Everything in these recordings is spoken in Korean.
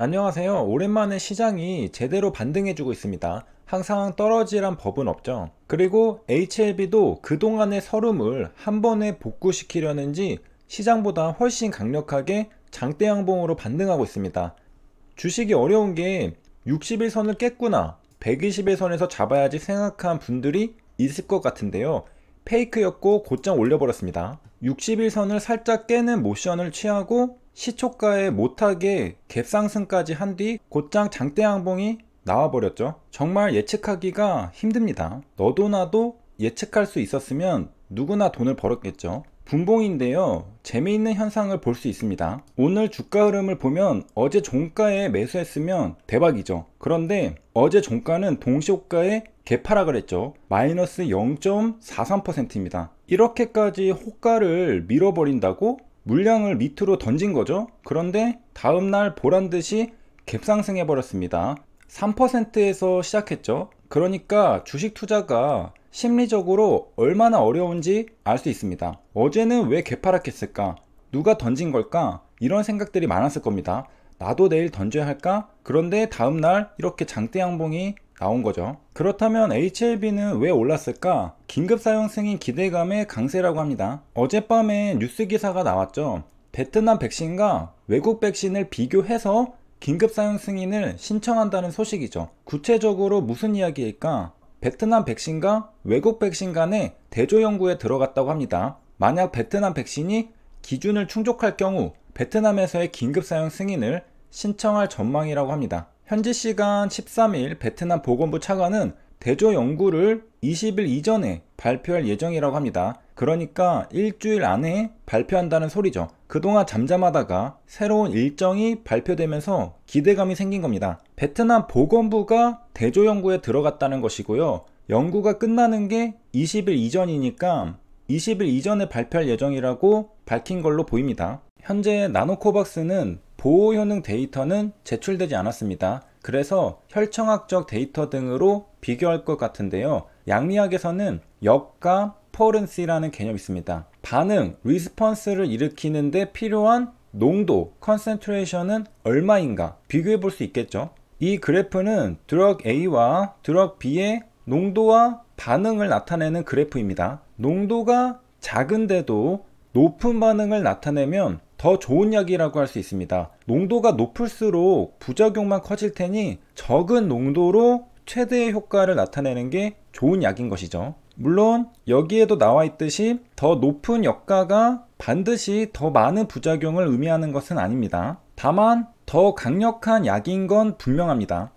안녕하세요. 오랜만에 시장이 제대로 반등해주고 있습니다. 항상 떨어지란 법은 없죠. 그리고 HLB도 그동안의 설움을 한 번에 복구시키려는지 시장보다 훨씬 강력하게 장대양봉으로 반등하고 있습니다. 주식이 어려운 게 60일선을 깼구나 120일선에서 잡아야지 생각한 분들이 있을 것 같은데요. 페이크였고 곧장 올려버렸습니다. 60일선을 살짝 깨는 모션을 취하고 시초가에 못하게 갭상승까지 한 뒤 곧장 장대양봉이 나와버렸죠. 정말 예측하기가 힘듭니다. 너도나도 예측할 수 있었으면 누구나 돈을 벌었겠죠. 분봉인데요. 재미있는 현상을 볼 수 있습니다. 오늘 주가 흐름을 보면 어제 종가에 매수했으면 대박이죠. 그런데 어제 종가는 동시호가에 개파락을 했죠. 마이너스 0.43%입니다. 이렇게까지 호가를 밀어버린다고 물량을 밑으로 던진 거죠. 그런데 다음날 보란 듯이 갭상승해 버렸습니다. 3%에서 시작했죠. 그러니까 주식 투자가 심리적으로 얼마나 어려운지 알 수 있습니다. 어제는 왜 개파락했을까? 누가 던진 걸까? 이런 생각들이 많았을 겁니다. 나도 내일 던져야 할까? 그런데 다음날 이렇게 장대 양봉이 나온 거죠. 그렇다면 HLB는 왜 올랐을까? 긴급 사용 승인 기대감의 강세라고 합니다. 어젯밤에 뉴스 기사가 나왔죠. 베트남 백신과 외국 백신을 비교해서 긴급 사용 승인을 신청한다는 소식이죠. 구체적으로 무슨 이야기일까? 베트남 백신과 외국 백신 간의 대조 연구에 들어갔다고 합니다. 만약 베트남 백신이 기준을 충족할 경우 베트남에서의 긴급 사용 승인을 신청할 전망이라고 합니다. 현지 시간 13일 베트남 보건부 차관은 대조 연구를 20일 이전에 발표할 예정이라고 합니다. 그러니까 일주일 안에 발표한다는 소리죠. 그동안 잠잠하다가 새로운 일정이 발표되면서 기대감이 생긴 겁니다. 베트남 보건부가 대조 연구에 들어갔다는 것이고요. 연구가 끝나는 게 20일 이전이니까 20일 이전에 발표할 예정이라고 밝힌 걸로 보입니다. 현재 나노코박스는 보호 효능 데이터는 제출되지 않았습니다. 그래서 혈청학적 데이터 등으로 비교할 것 같은데요. 양리학에서는 역과 퍼런시라는 개념이 있습니다. 반응, 리스폰스를 일으키는데 필요한 농도, 컨센트레이션은 얼마인가 비교해 볼 수 있겠죠. 이 그래프는 드럭 A와 드럭 B의 농도와 반응을 나타내는 그래프입니다. 농도가 작은데도 높은 반응을 나타내면 더 좋은 약이라고 할 수 있습니다. 농도가 높을수록 부작용만 커질 테니 적은 농도로 최대의 효과를 나타내는 게 좋은 약인 것이죠. 물론 여기에도 나와 있듯이 더 높은 역가가 반드시 더 많은 부작용을 의미하는 것은 아닙니다. 다만 더 강력한 약인 건 분명합니다.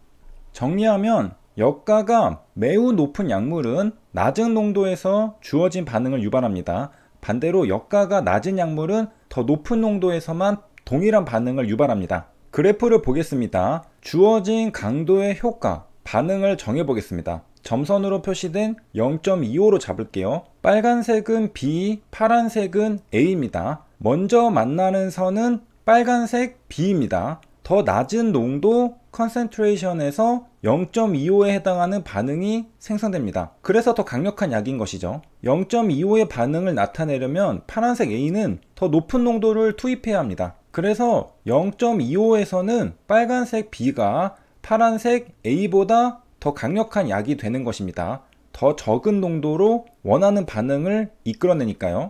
정리하면 역가가 매우 높은 약물은 낮은 농도에서 주어진 반응을 유발합니다. 반대로 역가가 낮은 약물은 더 높은 농도에서만 동일한 반응을 유발합니다. 그래프를 보겠습니다. 주어진 강도의 효과, 반응을 정해보겠습니다. 점선으로 표시된 0.25로 잡을게요. 빨간색은 B, 파란색은 A입니다. 먼저 만나는 선은 빨간색 B입니다. 더 낮은 농도, 컨센트레이션에서 0.25에 해당하는 반응이 생성됩니다. 그래서 더 강력한 약인 것이죠. 0.25의 반응을 나타내려면 파란색 A는 더 높은 농도를 투입해야 합니다. 그래서 0.25에서는 빨간색 B가 파란색 A보다 더 강력한 약이 되는 것입니다. 더 적은 농도로 원하는 반응을 이끌어내니까요.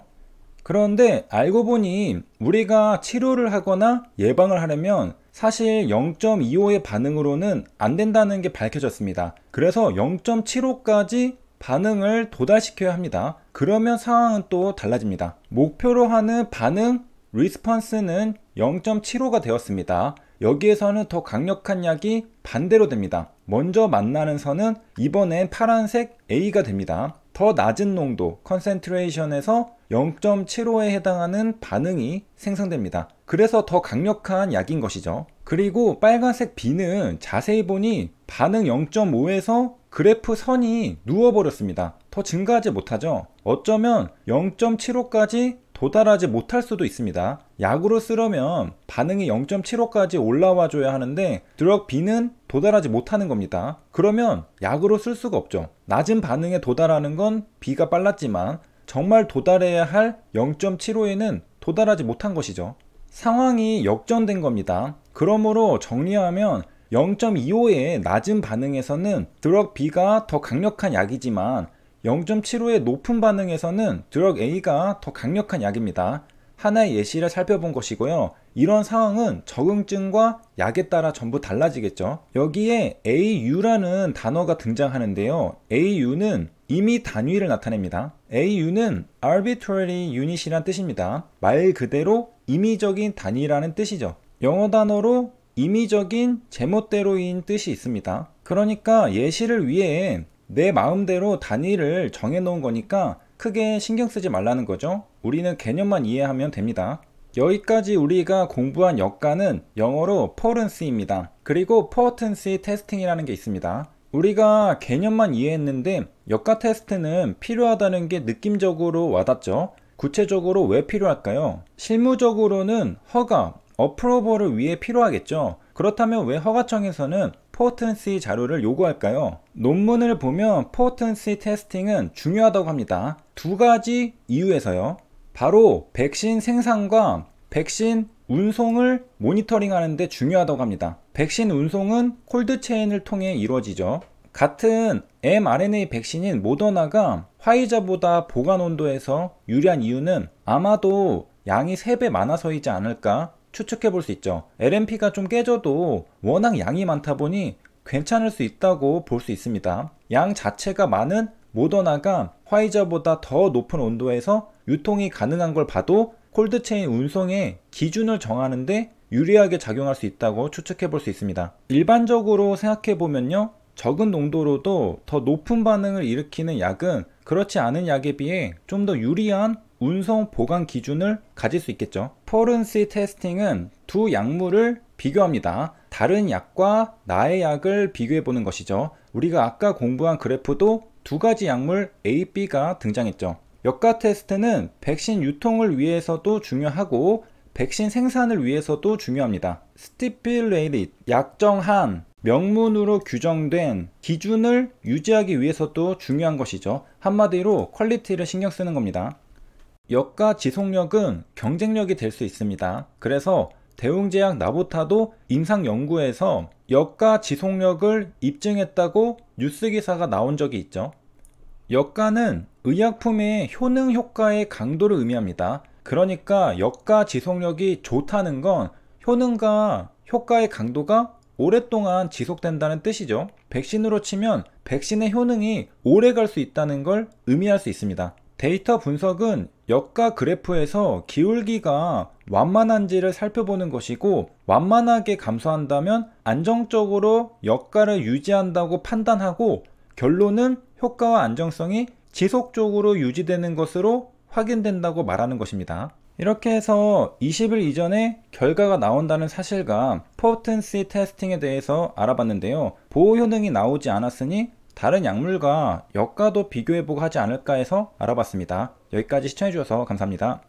그런데 알고 보니 우리가 치료를 하거나 예방을 하려면 사실 0.25의 반응으로는 안 된다는 게 밝혀졌습니다. 그래서 0.75까지 반응을 도달시켜야 합니다. 그러면 상황은 또 달라집니다. 목표로 하는 반응 리스폰스는 0.75가 되었습니다. 여기에서는 더 강력한 약이 반대로 됩니다. 먼저 만나는 선은 이번엔 파란색 A가 됩니다. 더 낮은 농도 컨센트레이션에서 0.75에 해당하는 반응이 생성됩니다. 그래서 더 강력한 약인 것이죠. 그리고 빨간색 B는 자세히 보니 반응 0.5에서 그래프 선이 누워버렸습니다. 더 증가하지 못하죠. 어쩌면 0.75까지 도달하지 못할 수도 있습니다. 약으로 쓰려면 반응이 0.75까지 올라와 줘야 하는데 드럭 B는 도달하지 못하는 겁니다. 그러면 약으로 쓸 수가 없죠. 낮은 반응에 도달하는 건 B가 빨랐지만 정말 도달해야 할 0.75에는 도달하지 못한 것이죠. 상황이 역전된 겁니다. 그러므로 정리하면 0.25의 낮은 반응에서는 드럭 B가 더 강력한 약이지만 0.75의 높은 반응에서는 드럭 A가 더 강력한 약입니다. 하나의 예시를 살펴본 것이고요. 이런 상황은 적응증과 약에 따라 전부 달라지겠죠. 여기에 AU라는 단어가 등장하는데요. AU는 이미 단위를 나타냅니다. AU는 arbitrary unit이란 뜻입니다. 말 그대로 임의적인 단위라는 뜻이죠. 영어 단어로 임의적인 제멋대로인 뜻이 있습니다. 그러니까 예시를 위해 내 마음대로 단위를 정해놓은 거니까 크게 신경 쓰지 말라는 거죠. 우리는 개념만 이해하면 됩니다. 여기까지 우리가 공부한 역가는 영어로 퍼런스입니다. 그리고 퍼턴스 테스팅이라는 게 있습니다. 우리가 개념만 이해했는데 역가 테스트는 필요하다는 게 느낌적으로 와닿죠. 구체적으로 왜 필요할까요? 실무적으로는 허가, 어프로버를 위해 필요하겠죠. 그렇다면 왜 허가청에서는 포텐시 자료를 요구할까요? 논문을 보면 포텐시 테스팅은 중요하다고 합니다. 두 가지 이유에서요. 바로 백신 생산과 백신 운송을 모니터링 하는데 중요하다고 합니다. 백신 운송은 콜드체인을 통해 이루어지죠. 같은 mRNA 백신인 모더나가 화이자보다 보관 온도에서 유리한 이유는 아마도 양이 3배 많아서이지 않을까 추측해 볼 수 있죠. LMP가 좀 깨져도 워낙 양이 많다 보니 괜찮을 수 있다고 볼 수 있습니다. 양 자체가 많은 모더나가 화이자보다 더 높은 온도에서 유통이 가능한 걸 봐도 콜드체인 운송의 기준을 정하는데 유리하게 작용할 수 있다고 추측해 볼 수 있습니다. 일반적으로 생각해 보면요. 적은 농도로도 더 높은 반응을 일으키는 약은 그렇지 않은 약에 비해 좀 더 유리한 운송 보관 기준을 가질 수 있겠죠. 포른시 테스팅은 두 약물을 비교합니다. 다른 약과 나의 약을 비교해 보는 것이죠. 우리가 아까 공부한 그래프도 두 가지 약물 A, B가 등장했죠. 역가 테스트는 백신 유통을 위해서도 중요하고 백신 생산을 위해서도 중요합니다. stipulated, 약정한, 명문으로 규정된 기준을 유지하기 위해서도 중요한 것이죠. 한마디로 퀄리티를 신경 쓰는 겁니다. 역가 지속력은 경쟁력이 될 수 있습니다. 그래서 대웅제약 나보타도 임상연구에서 역가 지속력을 입증했다고 뉴스기사가 나온 적이 있죠. 역가는 의약품의 효능 효과의 강도를 의미합니다. 그러니까 역가 지속력이 좋다는 건 효능과 효과의 강도가 오랫동안 지속된다는 뜻이죠. 백신으로 치면 백신의 효능이 오래 갈 수 있다는 걸 의미할 수 있습니다. 데이터 분석은 역과 그래프에서 기울기가 완만한지를 살펴보는 것이고 완만하게 감소한다면 안정적으로 역가를 유지한다고 판단하고 결론은 효과와 안정성이 지속적으로 유지되는 것으로 확인된다고 말하는 것입니다. 이렇게 해서 20일 이전에 결과가 나온다는 사실과 포텐시 테스팅에 대해서 알아봤는데요. 보호 효능이 나오지 않았으니 다른 약물과 역과도 비교해보고 하지 않을까 해서 알아봤습니다. 여기까지 시청해주셔서 감사합니다.